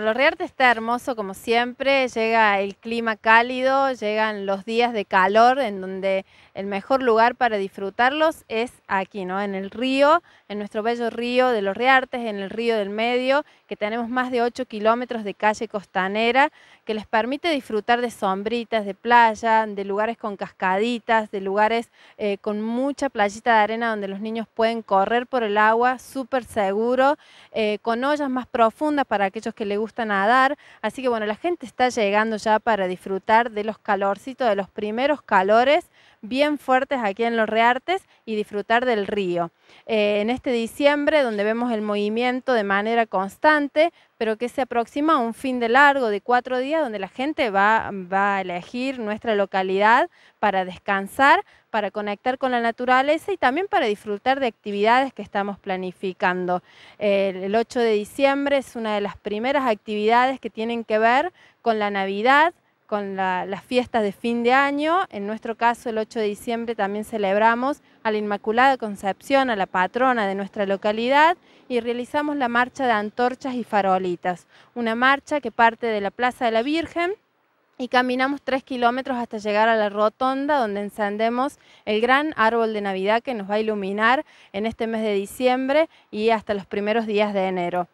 Los Riarte está hermoso como siempre, llega el clima cálido, llegan los días de calor en donde el mejor lugar para disfrutarlos es aquí, ¿no? En el río, en nuestro bello río de Los Riartes, en el río del medio, que tenemos más de 8 kilómetros de calle costanera que les permite disfrutar de sombritas, de playa, de lugares con cascaditas, de lugares eh, con mucha playita de arena donde los niños pueden correr por el agua súper seguro, eh, con ollas más profundas para aquellos que les nadar. Así que bueno, la gente está llegando ya para disfrutar de los calorcitos, de los primeros calores bien fuertes aquí en los Reartes y disfrutar del río. Eh, en este diciembre, donde vemos el movimiento de manera constante, pero que se aproxima a un fin de largo de cuatro días donde la gente va, va a elegir nuestra localidad para descansar, para conectar con la naturaleza y también para disfrutar de actividades que estamos planificando. El 8 de diciembre es una de las primeras actividades que tienen que ver con la Navidad, con las fiestas de fin de año. En nuestro caso, el 8 de diciembre también celebramos a la Inmaculada Concepción, a la patrona de nuestra localidad, y realizamos la marcha de antorchas y farolitas, una marcha que parte de la Plaza de la Virgen y caminamos tres kilómetros hasta llegar a la rotonda donde encendemos el gran árbol de Navidad que nos va a iluminar en este mes de diciembre y hasta los primeros días de enero.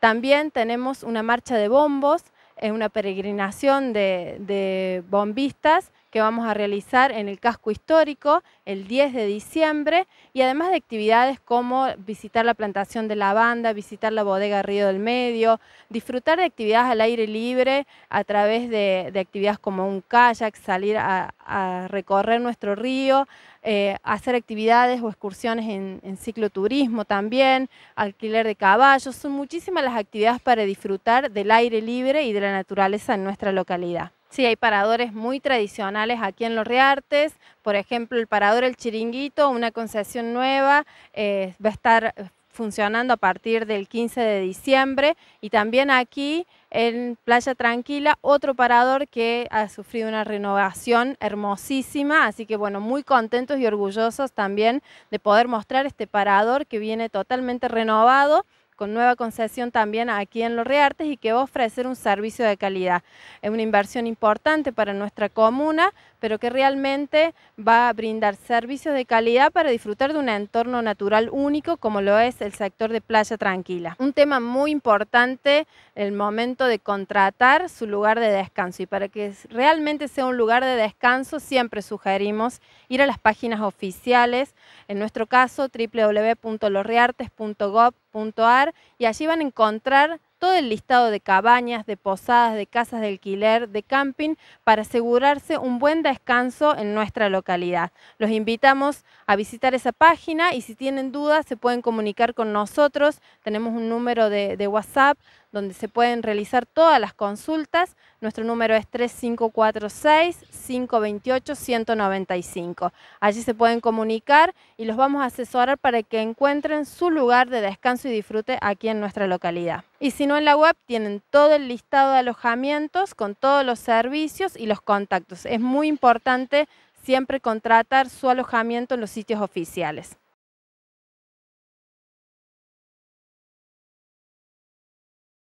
También tenemos una marcha de bombos es una peregrinación de, de bombistas que vamos a realizar en el casco histórico el 10 de diciembre y además de actividades como visitar la plantación de lavanda, visitar la bodega Río del Medio, disfrutar de actividades al aire libre a través de, actividades como un kayak, salir a, recorrer nuestro río, eh, hacer actividades o excursiones en, en cicloturismo también, alquiler de caballos, son muchísimas las actividades para disfrutar del aire libre y de la naturaleza en nuestra localidad. Sí, hay paradores muy tradicionales aquí en Los Reartes, por ejemplo el parador El Chiringuito, una concesión nueva, eh, va a estar eh, funcionando a partir del 15 de diciembre y también aquí en Playa Tranquila, otro parador que ha sufrido una renovación hermosísima, así que bueno, muy contentos y orgullosos también de poder mostrar este parador que viene totalmente renovado con nueva concesión también aquí en Los Reartes y que va a ofrecer un servicio de calidad. Es una inversión importante para nuestra comuna, pero que realmente va a brindar servicios de calidad para disfrutar de un entorno natural único como lo es el sector de Playa Tranquila. Un tema muy importante el momento de contratar su lugar de descanso y para que realmente sea un lugar de descanso siempre sugerimos ir a las páginas oficiales, en nuestro caso www.losreartes.gov y allí van a encontrar todo el listado de cabañas, de posadas, de casas de alquiler, de camping, para asegurarse un buen descanso en nuestra localidad. Los invitamos a visitar esa página y si tienen dudas se pueden comunicar con nosotros. Tenemos un número de WhatsApp donde se pueden realizar todas las consultas. Nuestro número es 3546-528-195. Allí se pueden comunicar y los vamos a asesorar para que encuentren su lugar de descanso y disfrute aquí en nuestra localidad. Y si no en la web tienen todo el listado de alojamientos con todos los servicios y los contactos. Es muy importante siempre contratar su alojamiento en los sitios oficiales.